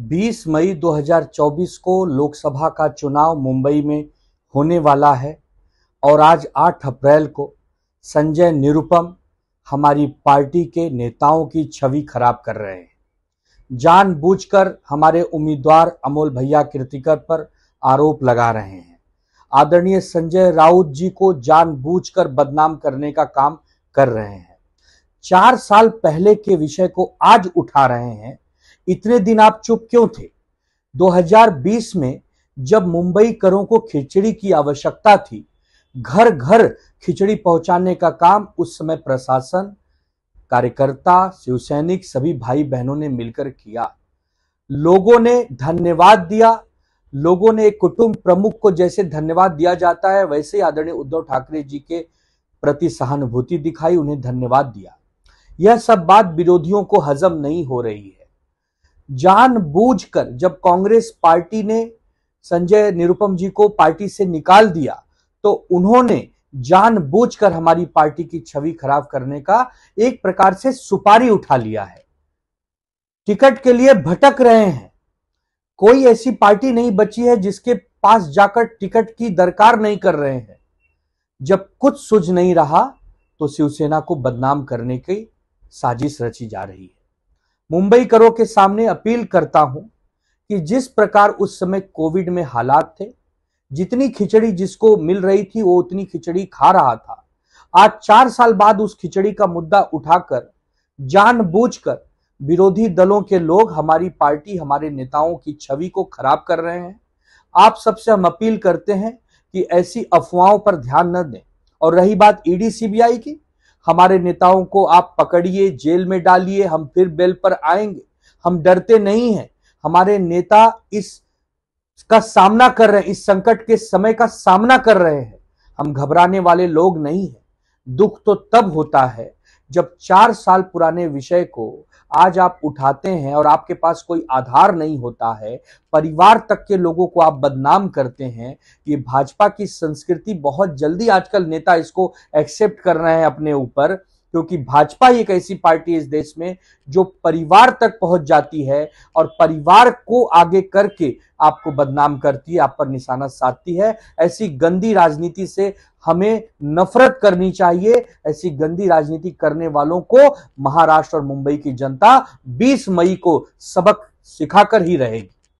20 मई 2024 को लोकसभा का चुनाव मुंबई में होने वाला है और आज 8 अप्रैल को संजय निरुपम हमारी पार्टी के नेताओं की छवि खराब कर रहे हैं जानबूझकर हमारे उम्मीदवार अमोल भैया कृतिकर पर आरोप लगा रहे हैं आदरणीय संजय राउत जी को जानबूझकर बदनाम करने का काम कर रहे हैं चार साल पहले के विषय को आज उठा रहे हैं इतने दिन आप चुप क्यों थे 2020 में जब मुंबई करों को खिचड़ी की आवश्यकता थी घर घर खिचड़ी पहुंचाने का काम उस समय प्रशासन कार्यकर्ता शिवसैनिक सभी भाई बहनों ने मिलकर किया लोगों ने धन्यवाद दिया लोगों ने एक कुटुंब प्रमुख को जैसे धन्यवाद दिया जाता है वैसे ही आदरणीय उद्धव ठाकरे जी के प्रति सहानुभूति दिखाई उन्हें धन्यवाद दिया यह सब बात विरोधियों को हजम नहीं हो रही है जानबूझकर जब कांग्रेस पार्टी ने संजय निरुपम जी को पार्टी से निकाल दिया तो उन्होंने जानबूझकर हमारी पार्टी की छवि खराब करने का एक प्रकार से सुपारी उठा लिया है टिकट के लिए भटक रहे हैं कोई ऐसी पार्टी नहीं बची है जिसके पास जाकर टिकट की दरकार नहीं कर रहे हैं जब कुछ सुझ नहीं रहा तो शिवसेना को बदनाम करने की साजिश रची जा रही है मुंबई करो के सामने अपील करता हूं कि जिस प्रकार उस समय कोविड में हालात थे जितनी खिचड़ी जिसको मिल रही थी वो उतनी खिचड़ी खा रहा था आज चार साल बाद उस खिचड़ी का मुद्दा उठाकर जानबूझकर विरोधी दलों के लोग हमारी पार्टी हमारे नेताओं की छवि को खराब कर रहे हैं आप सबसे हम अपील करते हैं कि ऐसी अफवाहों पर ध्यान न दें और रही बात ईडी e सीबीआई की हमारे नेताओं को आप पकड़िए जेल में डालिए हम फिर बेल पर आएंगे हम डरते नहीं हैं हमारे नेता इस का सामना कर रहे हैं इस संकट के समय का सामना कर रहे हैं हम घबराने वाले लोग नहीं हैं दुख तो तब होता है जब चार साल पुराने विषय को आज आप उठाते हैं और आपके पास कोई आधार नहीं होता है परिवार तक के लोगों को आप बदनाम करते हैं ये भाजपा की संस्कृति बहुत जल्दी आजकल नेता इसको एक्सेप्ट कर रहे हैं अपने ऊपर क्योंकि भाजपा एक ऐसी पार्टी इस देश में जो परिवार तक पहुंच जाती है और परिवार को आगे करके आपको बदनाम करती है आप पर निशाना साधती है ऐसी गंदी राजनीति से हमें नफरत करनी चाहिए ऐसी गंदी राजनीति करने वालों को महाराष्ट्र और मुंबई की जनता 20 मई को सबक सिखाकर ही रहेगी